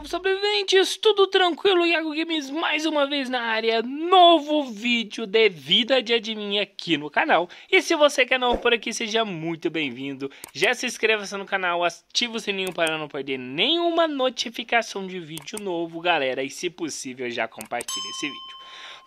salve sobreviventes, tudo tranquilo, Iago Games mais uma vez na área, novo vídeo de vida de admin aqui no canal. E se você quer é novo por aqui, seja muito bem-vindo, já se inscreva no canal, ative o sininho para não perder nenhuma notificação de vídeo novo, galera, e se possível já compartilhe esse vídeo.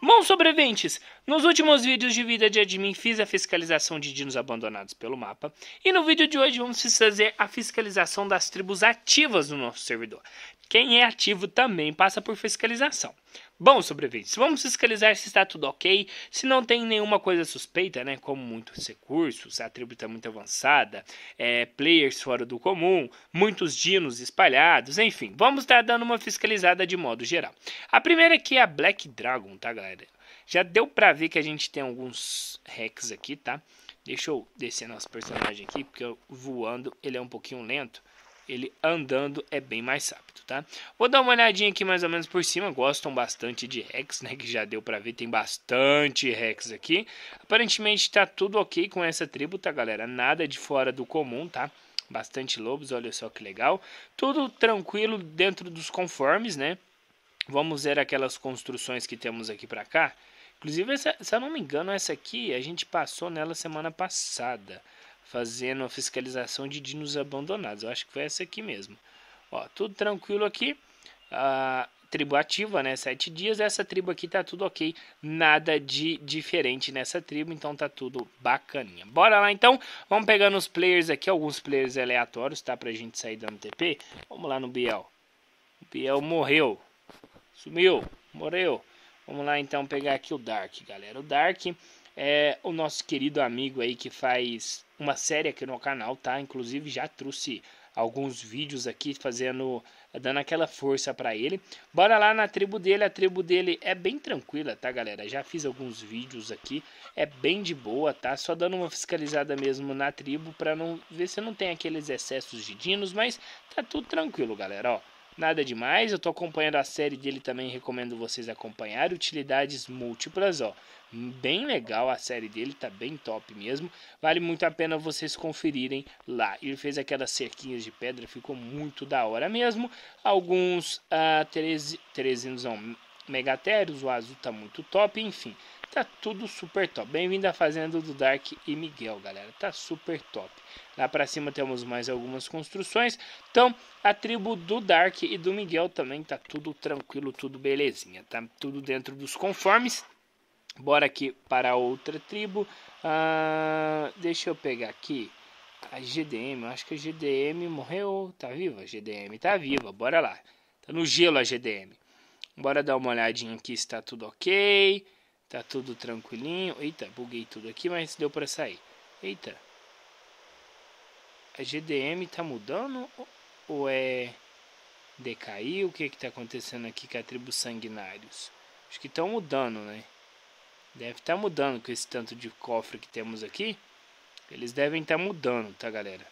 Bom, sobreviventes! Nos últimos vídeos de vida de admin fiz a fiscalização de dinos abandonados pelo mapa e no vídeo de hoje vamos fazer a fiscalização das tribos ativas no nosso servidor. Quem é ativo também passa por fiscalização. Bom, sobreviventes, vamos fiscalizar se está tudo ok, se não tem nenhuma coisa suspeita, né? Como muitos recursos, a tribo está muito avançada, é, players fora do comum, muitos dinos espalhados, enfim, vamos estar tá dando uma fiscalizada de modo geral. A primeira aqui é a Black Dragon, tá, galera? Já deu pra ver que a gente tem alguns hacks aqui, tá? Deixa eu descer nosso personagem aqui, porque voando ele é um pouquinho lento ele andando é bem mais rápido, tá? Vou dar uma olhadinha aqui mais ou menos por cima, gostam bastante de Rex, né, que já deu para ver, tem bastante Rex aqui. Aparentemente tá tudo ok com essa tribo, tá, galera? Nada de fora do comum, tá? Bastante lobos, olha só que legal. Tudo tranquilo dentro dos conformes, né? Vamos ver aquelas construções que temos aqui para cá. Inclusive, essa, se eu não me engano, essa aqui a gente passou nela semana passada fazendo a fiscalização de dinos abandonados. Eu acho que foi essa aqui mesmo. Ó, tudo tranquilo aqui. A tribo ativa, né? Sete dias. Essa tribo aqui tá tudo ok. Nada de diferente nessa tribo. Então tá tudo bacaninha. Bora lá então. Vamos pegando os players aqui. Alguns players aleatórios, tá? Pra gente sair dando TP. Vamos lá no Biel. O Biel morreu. Sumiu. Morreu. Vamos lá então pegar aqui o Dark, galera. O Dark é o nosso querido amigo aí que faz uma série aqui no canal, tá? Inclusive já trouxe alguns vídeos aqui fazendo dando aquela força para ele. Bora lá na tribo dele, a tribo dele é bem tranquila, tá, galera? Já fiz alguns vídeos aqui, é bem de boa, tá? Só dando uma fiscalizada mesmo na tribo para não ver se não tem aqueles excessos de dinos, mas tá tudo tranquilo, galera, ó. Nada demais, eu estou acompanhando a série dele também, recomendo vocês acompanhar. Utilidades múltiplas, ó. Bem legal a série dele, tá bem top mesmo. Vale muito a pena vocês conferirem lá. Ele fez aquelas cerquinhas de pedra, ficou muito da hora mesmo. Alguns uh, ah, Terezinos, não, Megatérios, o azul tá muito top, enfim. Tá tudo super top. Bem-vindo à Fazenda do Dark e Miguel, galera. Tá super top. Lá para cima temos mais algumas construções. Então, a tribo do Dark e do Miguel também tá tudo tranquilo, tudo belezinha. Tá tudo dentro dos conformes. Bora aqui para outra tribo. Ah, deixa eu pegar aqui a GDM. Acho que a GDM morreu. Tá viva? A GDM tá viva. Bora lá. Tá no gelo a GDM. Bora dar uma olhadinha aqui se tá tudo ok. Tá tudo tranquilinho. Eita, buguei tudo aqui, mas deu para sair. Eita. A GDM tá mudando ou é decair? O que é que tá acontecendo aqui com a tribo Sanguinários? Acho que estão mudando, né? Deve estar tá mudando com esse tanto de cofre que temos aqui. Eles devem estar tá mudando, tá, galera?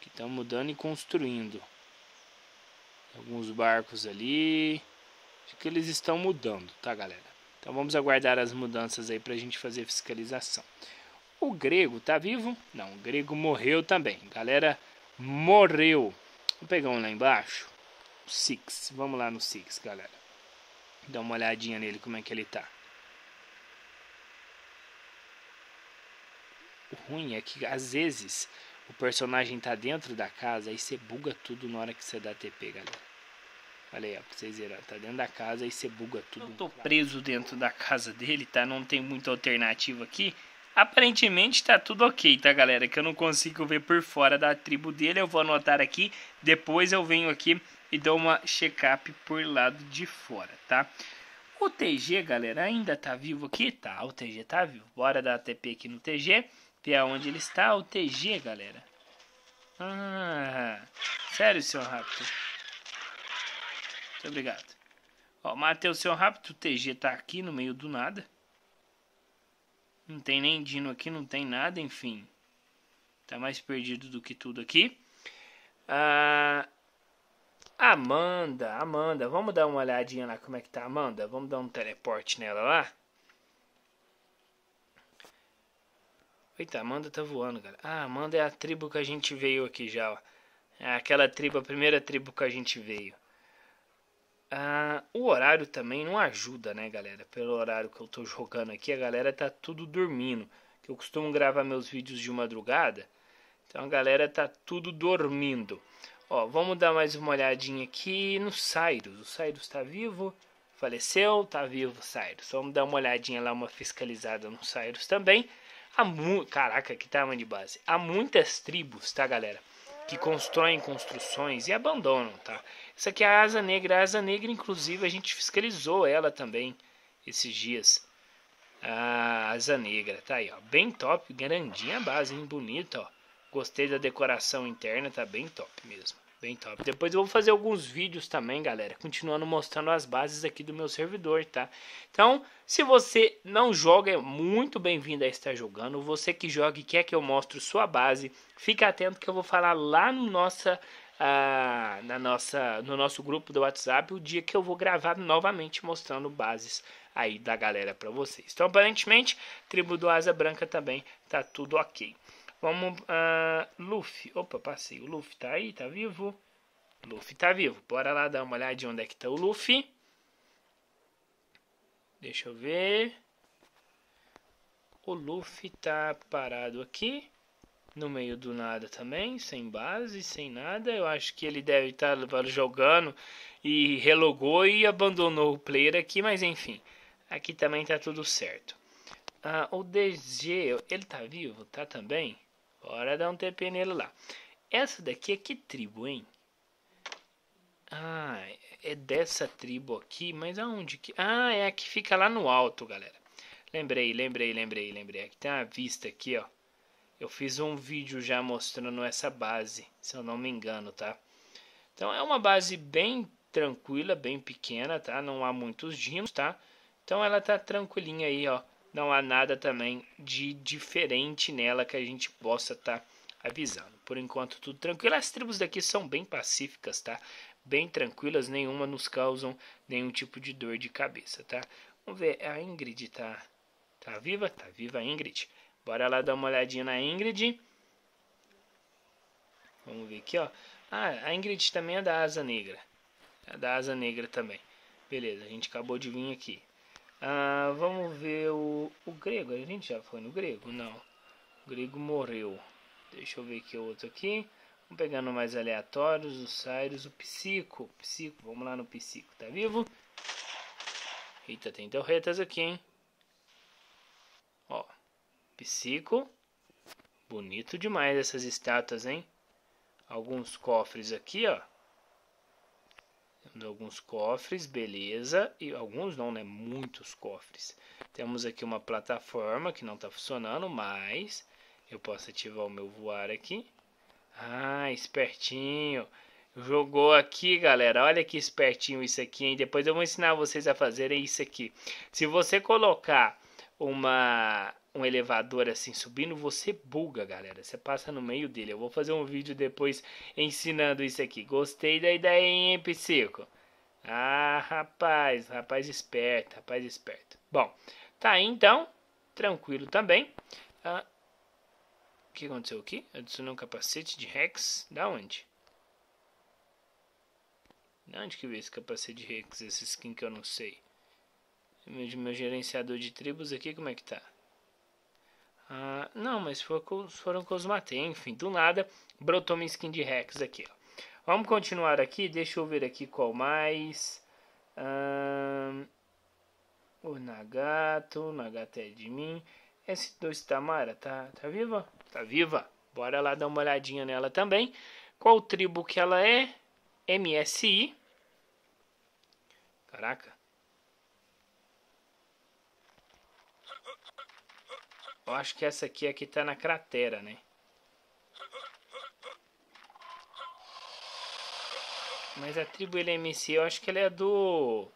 Que estão mudando e construindo. Alguns barcos ali de que eles estão mudando, tá, galera? Então vamos aguardar as mudanças aí para a gente fazer fiscalização. O grego tá vivo? Não, o grego morreu também. Galera, morreu. Vou pegar um lá embaixo. Six. Vamos lá no Six, galera. Dá uma olhadinha nele, como é que ele tá. O ruim é que às vezes o personagem tá dentro da casa e você buga tudo na hora que você dá TP, galera. Olha aí, ó, pra vocês verem, ó, tá dentro da casa e você buga tudo. Eu tô preso dentro da casa dele, tá? Não tem muita alternativa aqui. Aparentemente tá tudo ok, tá, galera? Que eu não consigo ver por fora da tribo dele. Eu vou anotar aqui. Depois eu venho aqui e dou uma check-up por lado de fora, tá? O TG, galera, ainda tá vivo aqui? Tá, o TG tá vivo. Bora dar TP aqui no TG. Ver aonde ele está. O TG, galera. Ah, sério, seu Raptor? Muito obrigado. Ó, Matheus, seu rápido TG tá aqui no meio do nada. Não tem nem Dino aqui, não tem nada, enfim. Tá mais perdido do que tudo aqui. Ah, Amanda, Amanda, vamos dar uma olhadinha lá como é que tá Amanda? Vamos dar um teleporte nela lá? Eita, Amanda tá voando, galera. Ah, Amanda é a tribo que a gente veio aqui já, ó. É aquela tribo, a primeira tribo que a gente veio. Ah, o horário também não ajuda, né, galera? Pelo horário que eu tô jogando aqui, a galera tá tudo dormindo. Que eu costumo gravar meus vídeos de madrugada. Então a galera tá tudo dormindo. Ó, vamos dar mais uma olhadinha aqui no Cyrus. O Cyrus tá vivo? Faleceu? Tá vivo, Cyrus. Vamos dar uma olhadinha lá, uma fiscalizada no Cyrus também. Há mu... Caraca, que tamanho de base. Há muitas tribos, tá, galera? que constroem construções e abandonam, tá? Isso aqui é a asa negra. A asa negra, inclusive, a gente fiscalizou ela também esses dias. A asa negra, tá aí, ó. Bem top, grandinha a base, hein? Bonita, ó. Gostei da decoração interna, tá bem top mesmo bem então, top. Depois eu vou fazer alguns vídeos também, galera, continuando mostrando as bases aqui do meu servidor, tá? Então, se você não joga, é muito bem-vindo a estar jogando. Você que joga e quer que eu mostre sua base, fica atento que eu vou falar lá no nossa ah, na nossa, no nosso grupo do WhatsApp o dia que eu vou gravar novamente mostrando bases aí da galera para vocês. Então, aparentemente, tribo do Asa Branca também tá tudo ok. Vamos. Uh, Luffy. Opa, passei. O Luffy tá aí, tá vivo? Luffy tá vivo. Bora lá dar uma de onde é que tá o Luffy. Deixa eu ver. O Luffy tá parado aqui. No meio do nada também, sem base, sem nada. Eu acho que ele deve estar tá jogando e relogou e abandonou o player aqui, mas enfim. Aqui também tá tudo certo. Ah, o DG, ele tá vivo? Tá também? Bora dar um TP nele lá. Essa daqui é que tribo, hein? Ah, é dessa tribo aqui, mas aonde que... Ah, é a que fica lá no alto, galera. Lembrei, lembrei, lembrei, lembrei. Aqui tem uma vista aqui, ó. Eu fiz um vídeo já mostrando essa base, se eu não me engano, tá? Então é uma base bem tranquila, bem pequena, tá? Não há muitos dinos, tá? Então ela tá tranquilinha aí, ó não há nada também de diferente nela que a gente possa estar tá avisando. Por enquanto, tudo tranquilo. As tribos daqui são bem pacíficas, tá? Bem tranquilas, nenhuma nos causam nenhum tipo de dor de cabeça, tá? Vamos ver, a Ingrid tá, tá viva? Tá viva a Ingrid. Bora lá dar uma olhadinha na Ingrid. Vamos ver aqui, ó. Ah, a Ingrid também é da Asa Negra. É da Asa Negra também. Beleza, a gente acabou de vir aqui. Ah, vamos ver o, o grego. A gente já foi no grego? Não. O grego morreu. Deixa eu ver que outro aqui. Vamos pegando mais aleatórios. O Cyrus, o Psico. Psico, vamos lá no Psico. Tá vivo? Eita, tem torretas aqui, hein? Ó. Psico. Bonito demais essas estátuas, hein? Alguns cofres aqui, ó alguns cofres, beleza, e alguns não, né? Muitos cofres. Temos aqui uma plataforma que não está funcionando, mas eu posso ativar o meu voar aqui. Ah, espertinho. Jogou aqui, galera. Olha que espertinho isso aqui, hein? Depois eu vou ensinar vocês a fazerem isso aqui. Se você colocar uma um elevador assim subindo, você buga, galera. Você passa no meio dele. Eu vou fazer um vídeo depois ensinando isso aqui. Gostei da ideia, hein, Psico? Ah, rapaz, rapaz esperto, rapaz esperto. Bom, tá aí então, tranquilo também. Ah, o que aconteceu aqui? Adicionou um capacete de Rex, da onde? Da onde que veio esse capacete de Rex, esse skin que eu não sei? Meu, meu gerenciador de tribos aqui, como é que tá? Ah, não, mas foram, foram os matei, enfim, do nada brotou minha skin de Rex aqui, ó. Vamos continuar aqui. Deixa eu ver aqui qual mais. o Nagato. Nagato é de mim. Esse dois Tamara, tá, tá viva? Tá viva. Bora lá dar uma olhadinha nela também. Qual tribo que ela é? MSI. Caraca. Eu acho que essa aqui é que tá na cratera, né? Mas a tribo LMC, eu acho que ela é do...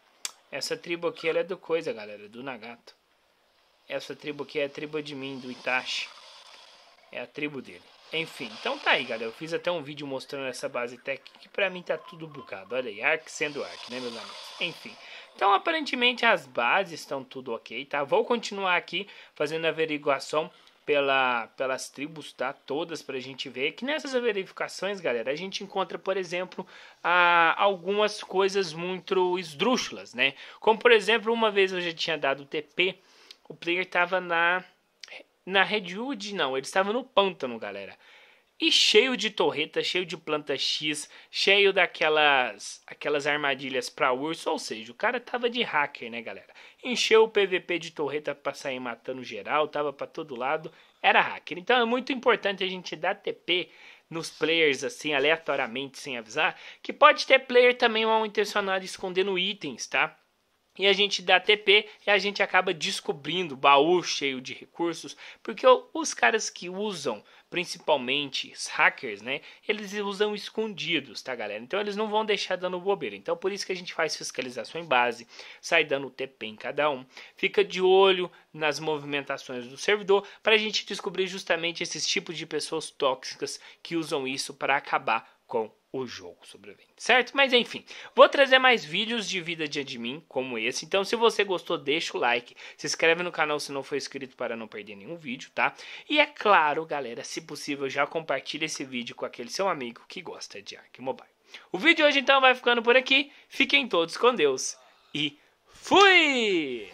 Essa tribo aqui, ela é do coisa, galera. Do Nagato. Essa tribo aqui é a tribo de mim, do Itachi. É a tribo dele. Enfim, então tá aí, galera. Eu fiz até um vídeo mostrando essa base tech que pra mim tá tudo bugado. Olha aí, Ark sendo Ark, né, meus amigos? Enfim. Então, aparentemente, as bases estão tudo ok, tá? Vou continuar aqui fazendo a averiguação pela, pelas tribos, tá? Todas para a gente ver. Que nessas verificações, galera, a gente encontra, por exemplo, a, algumas coisas muito esdrúxulas, né? Como, por exemplo, uma vez eu já tinha dado TP, o player tava na. Na Redwood, não, ele estava no pântano, galera e cheio de torreta, cheio de planta X, cheio daquelas aquelas armadilhas para urso, ou seja, o cara tava de hacker, né, galera? Encheu o PVP de torreta para sair matando geral, tava para todo lado, era hacker. Então é muito importante a gente dar TP nos players assim aleatoriamente sem avisar, que pode ter player também mal intencionado escondendo itens, tá? E a gente dá TP e a gente acaba descobrindo baú cheio de recursos, porque os caras que usam principalmente hackers, né? Eles usam escondidos, tá, galera? Então eles não vão deixar dando bobeira. Então por isso que a gente faz fiscalização em base, sai dando TP em cada um, fica de olho nas movimentações do servidor para a gente descobrir justamente esses tipos de pessoas tóxicas que usam isso para acabar com o jogo sobrevivente, certo? Mas enfim, vou trazer mais vídeos de vida de admin como esse. Então, se você gostou, deixa o like, se inscreve no canal se não for inscrito para não perder nenhum vídeo, tá? E é claro, galera, se possível, já compartilha esse vídeo com aquele seu amigo que gosta de Ark Mobile. O vídeo de hoje então vai ficando por aqui. Fiquem todos com Deus e fui!